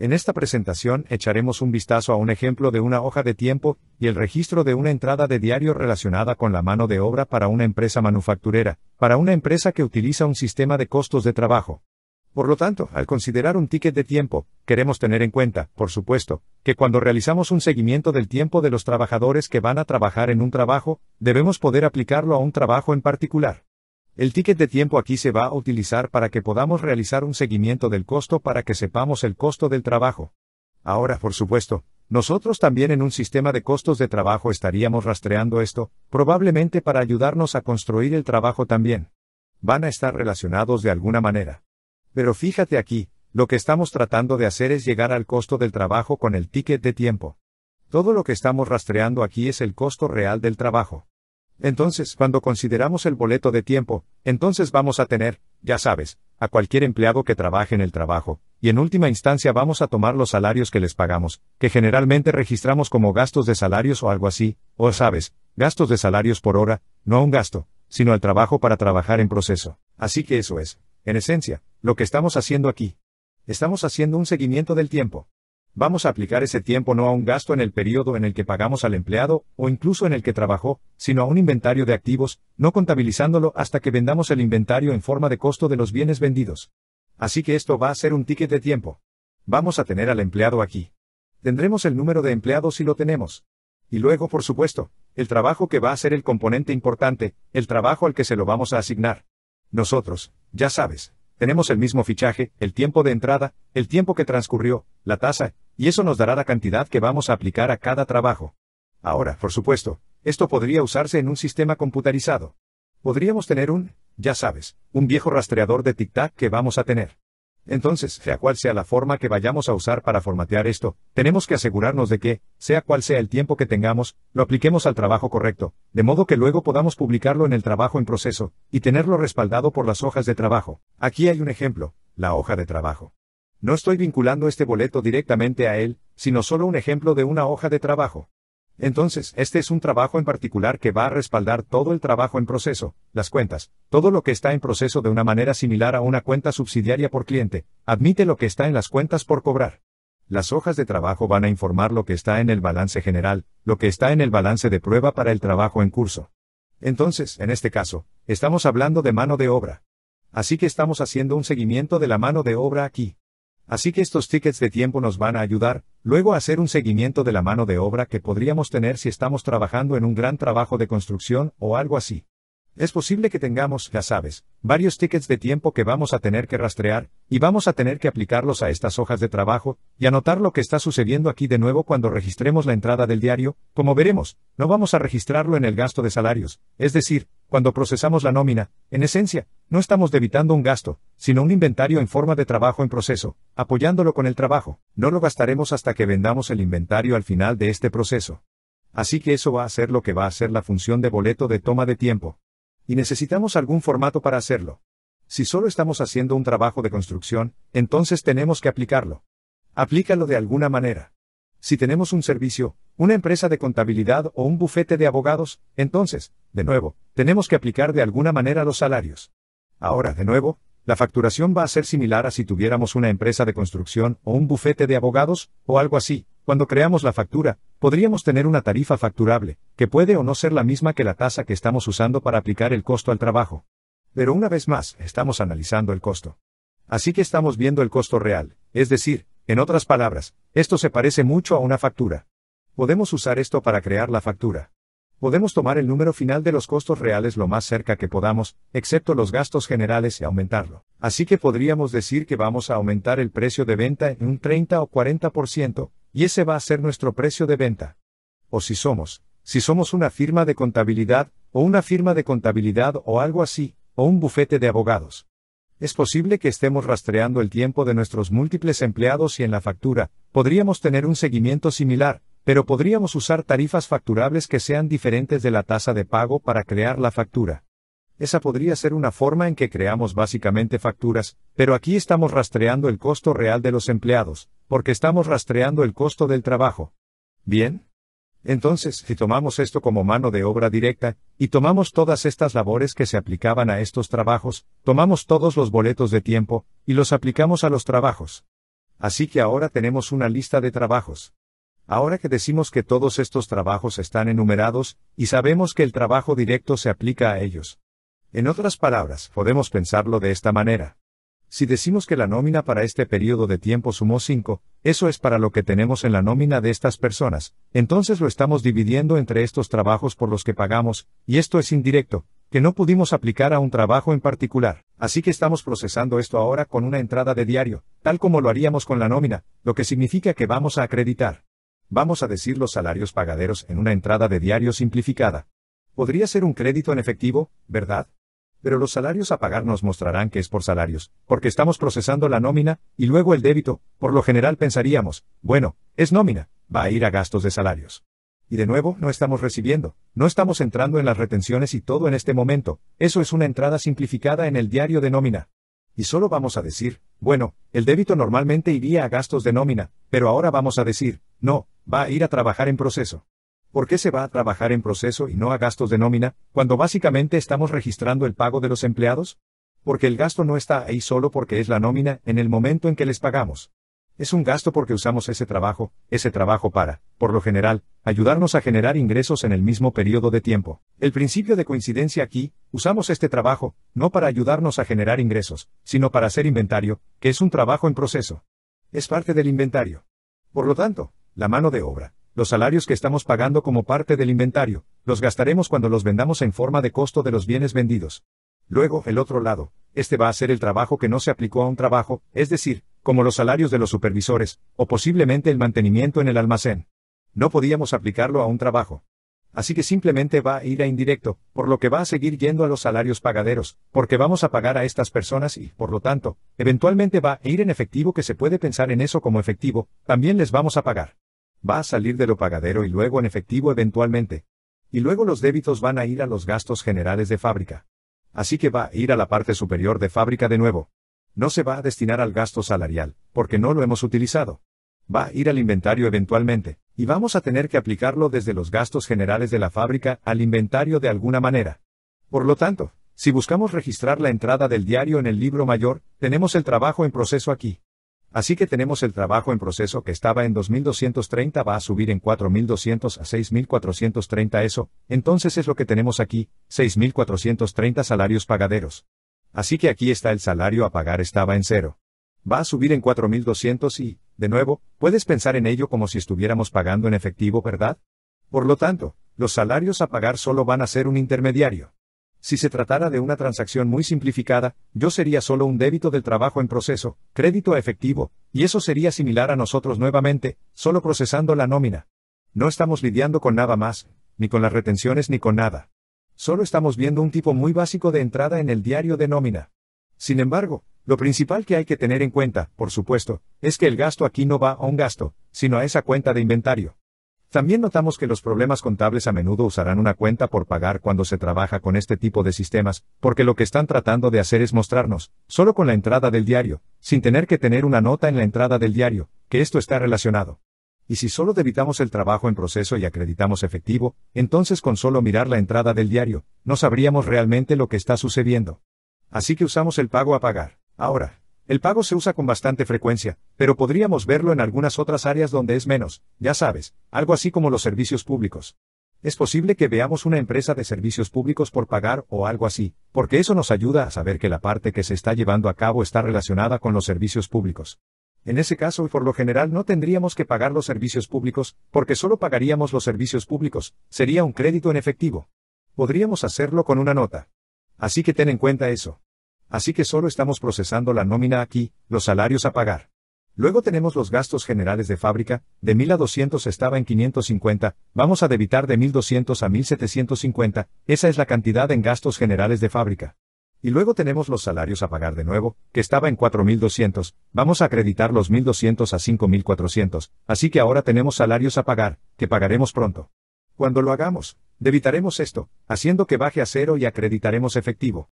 En esta presentación echaremos un vistazo a un ejemplo de una hoja de tiempo y el registro de una entrada de diario relacionada con la mano de obra para una empresa manufacturera, para una empresa que utiliza un sistema de costos de trabajo. Por lo tanto, al considerar un ticket de tiempo, queremos tener en cuenta, por supuesto, que cuando realizamos un seguimiento del tiempo de los trabajadores que van a trabajar en un trabajo, debemos poder aplicarlo a un trabajo en particular. El ticket de tiempo aquí se va a utilizar para que podamos realizar un seguimiento del costo para que sepamos el costo del trabajo. Ahora, por supuesto, nosotros también en un sistema de costos de trabajo estaríamos rastreando esto, probablemente para ayudarnos a construir el trabajo también. Van a estar relacionados de alguna manera. Pero fíjate aquí, lo que estamos tratando de hacer es llegar al costo del trabajo con el ticket de tiempo. Todo lo que estamos rastreando aquí es el costo real del trabajo. Entonces, cuando consideramos el boleto de tiempo, entonces vamos a tener, ya sabes, a cualquier empleado que trabaje en el trabajo, y en última instancia vamos a tomar los salarios que les pagamos, que generalmente registramos como gastos de salarios o algo así, o sabes, gastos de salarios por hora, no un gasto, sino al trabajo para trabajar en proceso. Así que eso es, en esencia, lo que estamos haciendo aquí. Estamos haciendo un seguimiento del tiempo. Vamos a aplicar ese tiempo no a un gasto en el periodo en el que pagamos al empleado, o incluso en el que trabajó, sino a un inventario de activos, no contabilizándolo hasta que vendamos el inventario en forma de costo de los bienes vendidos. Así que esto va a ser un ticket de tiempo. Vamos a tener al empleado aquí. Tendremos el número de empleados si lo tenemos. Y luego, por supuesto, el trabajo que va a ser el componente importante, el trabajo al que se lo vamos a asignar. Nosotros, ya sabes, tenemos el mismo fichaje, el tiempo de entrada, el tiempo que transcurrió, la tasa, y eso nos dará la cantidad que vamos a aplicar a cada trabajo. Ahora, por supuesto, esto podría usarse en un sistema computarizado. Podríamos tener un, ya sabes, un viejo rastreador de tic-tac que vamos a tener. Entonces, sea cual sea la forma que vayamos a usar para formatear esto, tenemos que asegurarnos de que, sea cual sea el tiempo que tengamos, lo apliquemos al trabajo correcto, de modo que luego podamos publicarlo en el trabajo en proceso, y tenerlo respaldado por las hojas de trabajo. Aquí hay un ejemplo, la hoja de trabajo. No estoy vinculando este boleto directamente a él, sino solo un ejemplo de una hoja de trabajo. Entonces, este es un trabajo en particular que va a respaldar todo el trabajo en proceso, las cuentas, todo lo que está en proceso de una manera similar a una cuenta subsidiaria por cliente, admite lo que está en las cuentas por cobrar. Las hojas de trabajo van a informar lo que está en el balance general, lo que está en el balance de prueba para el trabajo en curso. Entonces, en este caso, estamos hablando de mano de obra. Así que estamos haciendo un seguimiento de la mano de obra aquí. Así que estos tickets de tiempo nos van a ayudar, luego a hacer un seguimiento de la mano de obra que podríamos tener si estamos trabajando en un gran trabajo de construcción o algo así. Es posible que tengamos, ya sabes, varios tickets de tiempo que vamos a tener que rastrear, y vamos a tener que aplicarlos a estas hojas de trabajo, y anotar lo que está sucediendo aquí de nuevo cuando registremos la entrada del diario, como veremos, no vamos a registrarlo en el gasto de salarios, es decir, cuando procesamos la nómina, en esencia, no estamos debitando un gasto, sino un inventario en forma de trabajo en proceso, apoyándolo con el trabajo, no lo gastaremos hasta que vendamos el inventario al final de este proceso. Así que eso va a ser lo que va a ser la función de boleto de toma de tiempo. Y necesitamos algún formato para hacerlo. Si solo estamos haciendo un trabajo de construcción, entonces tenemos que aplicarlo. Aplícalo de alguna manera. Si tenemos un servicio, una empresa de contabilidad o un bufete de abogados, entonces, de nuevo, tenemos que aplicar de alguna manera los salarios. Ahora, de nuevo, la facturación va a ser similar a si tuviéramos una empresa de construcción o un bufete de abogados, o algo así, cuando creamos la factura, podríamos tener una tarifa facturable, que puede o no ser la misma que la tasa que estamos usando para aplicar el costo al trabajo. Pero una vez más, estamos analizando el costo. Así que estamos viendo el costo real, es decir, en otras palabras, esto se parece mucho a una factura. Podemos usar esto para crear la factura. Podemos tomar el número final de los costos reales lo más cerca que podamos, excepto los gastos generales y aumentarlo. Así que podríamos decir que vamos a aumentar el precio de venta en un 30 o 40%, y ese va a ser nuestro precio de venta. O si somos, si somos una firma de contabilidad, o una firma de contabilidad o algo así, o un bufete de abogados. Es posible que estemos rastreando el tiempo de nuestros múltiples empleados y en la factura, podríamos tener un seguimiento similar, pero podríamos usar tarifas facturables que sean diferentes de la tasa de pago para crear la factura esa podría ser una forma en que creamos básicamente facturas, pero aquí estamos rastreando el costo real de los empleados, porque estamos rastreando el costo del trabajo. ¿Bien? Entonces, si tomamos esto como mano de obra directa, y tomamos todas estas labores que se aplicaban a estos trabajos, tomamos todos los boletos de tiempo, y los aplicamos a los trabajos. Así que ahora tenemos una lista de trabajos. Ahora que decimos que todos estos trabajos están enumerados, y sabemos que el trabajo directo se aplica a ellos, en otras palabras, podemos pensarlo de esta manera. Si decimos que la nómina para este periodo de tiempo sumó 5, eso es para lo que tenemos en la nómina de estas personas, entonces lo estamos dividiendo entre estos trabajos por los que pagamos, y esto es indirecto, que no pudimos aplicar a un trabajo en particular, así que estamos procesando esto ahora con una entrada de diario, tal como lo haríamos con la nómina, lo que significa que vamos a acreditar. Vamos a decir los salarios pagaderos en una entrada de diario simplificada. Podría ser un crédito en efectivo, ¿verdad? Pero los salarios a pagar nos mostrarán que es por salarios, porque estamos procesando la nómina, y luego el débito, por lo general pensaríamos, bueno, es nómina, va a ir a gastos de salarios. Y de nuevo, no estamos recibiendo, no estamos entrando en las retenciones y todo en este momento, eso es una entrada simplificada en el diario de nómina. Y solo vamos a decir, bueno, el débito normalmente iría a gastos de nómina, pero ahora vamos a decir, no, va a ir a trabajar en proceso. ¿Por qué se va a trabajar en proceso y no a gastos de nómina, cuando básicamente estamos registrando el pago de los empleados? Porque el gasto no está ahí solo porque es la nómina en el momento en que les pagamos. Es un gasto porque usamos ese trabajo, ese trabajo para, por lo general, ayudarnos a generar ingresos en el mismo periodo de tiempo. El principio de coincidencia aquí, usamos este trabajo, no para ayudarnos a generar ingresos, sino para hacer inventario, que es un trabajo en proceso. Es parte del inventario. Por lo tanto, la mano de obra, los salarios que estamos pagando como parte del inventario, los gastaremos cuando los vendamos en forma de costo de los bienes vendidos. Luego, el otro lado, este va a ser el trabajo que no se aplicó a un trabajo, es decir, como los salarios de los supervisores, o posiblemente el mantenimiento en el almacén. No podíamos aplicarlo a un trabajo. Así que simplemente va a ir a indirecto, por lo que va a seguir yendo a los salarios pagaderos, porque vamos a pagar a estas personas y, por lo tanto, eventualmente va a ir en efectivo que se puede pensar en eso como efectivo, también les vamos a pagar va a salir de lo pagadero y luego en efectivo eventualmente. Y luego los débitos van a ir a los gastos generales de fábrica. Así que va a ir a la parte superior de fábrica de nuevo. No se va a destinar al gasto salarial, porque no lo hemos utilizado. Va a ir al inventario eventualmente, y vamos a tener que aplicarlo desde los gastos generales de la fábrica al inventario de alguna manera. Por lo tanto, si buscamos registrar la entrada del diario en el libro mayor, tenemos el trabajo en proceso aquí. Así que tenemos el trabajo en proceso que estaba en 2230 va a subir en 4200 a 6430 eso, entonces es lo que tenemos aquí, 6430 salarios pagaderos. Así que aquí está el salario a pagar estaba en cero. Va a subir en 4200 y, de nuevo, puedes pensar en ello como si estuviéramos pagando en efectivo, ¿verdad? Por lo tanto, los salarios a pagar solo van a ser un intermediario. Si se tratara de una transacción muy simplificada, yo sería solo un débito del trabajo en proceso, crédito a efectivo, y eso sería similar a nosotros nuevamente, solo procesando la nómina. No estamos lidiando con nada más, ni con las retenciones ni con nada. Solo estamos viendo un tipo muy básico de entrada en el diario de nómina. Sin embargo, lo principal que hay que tener en cuenta, por supuesto, es que el gasto aquí no va a un gasto, sino a esa cuenta de inventario. También notamos que los problemas contables a menudo usarán una cuenta por pagar cuando se trabaja con este tipo de sistemas, porque lo que están tratando de hacer es mostrarnos, solo con la entrada del diario, sin tener que tener una nota en la entrada del diario, que esto está relacionado. Y si solo debitamos el trabajo en proceso y acreditamos efectivo, entonces con solo mirar la entrada del diario, no sabríamos realmente lo que está sucediendo. Así que usamos el pago a pagar. Ahora, el pago se usa con bastante frecuencia, pero podríamos verlo en algunas otras áreas donde es menos, ya sabes, algo así como los servicios públicos. Es posible que veamos una empresa de servicios públicos por pagar o algo así, porque eso nos ayuda a saber que la parte que se está llevando a cabo está relacionada con los servicios públicos. En ese caso, y por lo general, no tendríamos que pagar los servicios públicos, porque solo pagaríamos los servicios públicos, sería un crédito en efectivo. Podríamos hacerlo con una nota. Así que ten en cuenta eso. Así que solo estamos procesando la nómina aquí, los salarios a pagar. Luego tenemos los gastos generales de fábrica, de 1000 a 200 estaba en 550, vamos a debitar de 1200 a 1750, esa es la cantidad en gastos generales de fábrica. Y luego tenemos los salarios a pagar de nuevo, que estaba en 4200, vamos a acreditar los 1200 a 5400, así que ahora tenemos salarios a pagar, que pagaremos pronto. Cuando lo hagamos, debitaremos esto, haciendo que baje a cero y acreditaremos efectivo.